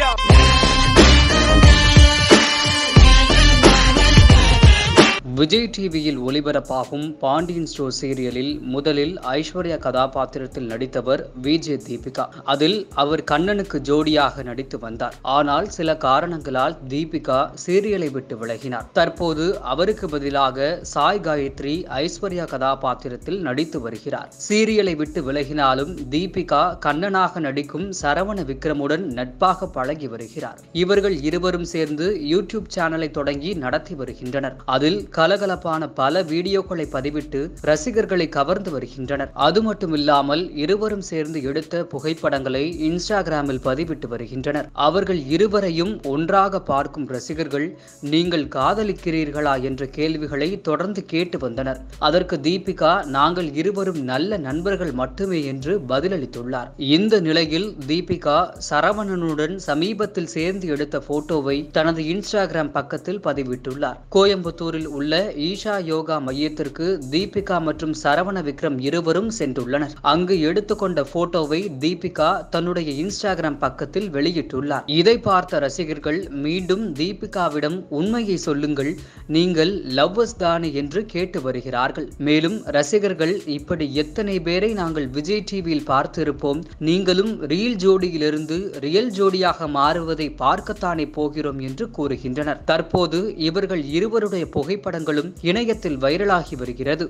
yeah. Vijay டிவியில் ஒளிபரப்பாகும் Pandian store சீரியலில் முதலில் ஐஸ்வர்யா கதாபாத்திரத்தில் நடித்தவர் விஜே தீபிகா அதில் அவர் கண்ணனுக்கு ஜோடியாக நடித்து வந்தார் ஆனால் சில காரணங்களால் தீபிகா சீரியலை விட்டு விலகினார் தற்போது அவருக்கு பதிலாக சாய் காயத்ரி ஐஸ்வர்யா கதாபாத்திரத்தில் நடித்து வருகிறார் சீரியலை விட்டு விலகினாலும் தீபிகா கண்ணனாக நடிக்கும் சரவண விக்ரமுடன் நட்பாக பழகி வருகிறார் இவர்கள் இருவரும் சேர்ந்து யூடியூப் சேனலை தொடங்கி நடத்தி வருகின்றனர் அதில் கல கலகலப்பான பல வீடியோக்களை பதிவிட்டு ரசிகர்களை கவர்ந்து வருகின்றனர் அது மட்டுமில்லாமல் இருவரும் சேர்ந்து எடுத்த புகைப்படங்களை இன்ஸ்டாகிராமில் பதிவிட்டு வருகின்றனர் அவர்கள் இருவரையும் ஒன்றாக பார்க்கும் ரசிகர்கள் நீங்கள் காதலிக்கிறீர்களா என்ற கேள்விகளை தொடர்ந்து கேட்டு வந்தனர் அதற்கு தீபிகா நாங்கள் இருவரும் நல்ல நண்பர்கள் மட்டுமே என்று பதிலளித்துள்ளார் இந்த நிலையில் தீபிகா சரவணனுடன் சமீபத்தில் சேர்ந்து எடுத்த போட்டோவை தனது இன்ஸ்டாகிராம் பக்கத்தில் பதிவிட்டுள்ளார் கோயம்புத்தூரில் உள்ள ஈஷா யோகா மையத்திற்கு தீபிகா மற்றும் சரவண விக்ரம் இருவரும் சென்றுள்ளனர் அங்கு எடுத்துக்கொண்ட போட்டோவை தீபிகா தன்னுடைய இன்ஸ்டாகிராம் பக்கத்தில் வெளியிட்டுள்ளார் இதை பார்த்த ரசிகர்கள் மீண்டும் தீபிகாவிடம் உண்மையை சொல்லுங்கள் நீங்கள் லவ்வர்ஸ் தானே என்று கேட்டு வருகிறார்கள் மேலும் ரசிகர்கள் இப்படி எத்தனை பேரை நாங்கள் விஜய் டிவியில் பார்த்திருப்போம் நீங்களும் ரீல் ஜோடியிலிருந்து ரியல் ஜோடியாக மாறுவதை பார்க்கத்தானே போகிறோம் என்று கூறுகின்றனர் தற்போது இவர்கள் இருவருடைய புகைப்படங்கள் படங்களும் இணையத்தில் வைரலாகி வருகிறது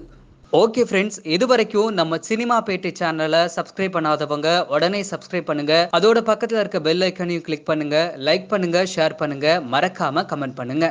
ஓகே ஃப்ரெண்ட்ஸ் இது வரைக்கும் நம்ம சினிமா பேட்டி சேனலை சப்ஸ்கிரைப் பண்ணாதவங்க உடனே சப்ஸ்கிரைப் பண்ணுங்க அதோட பக்கத்தில் இருக்க பெல் ஐக்கனையும் கிளிக் பண்ணுங்க லைக் பண்ணுங்க ஷேர் பண்ணுங்க மறக்காம கமெண்ட் பண்ணுங்க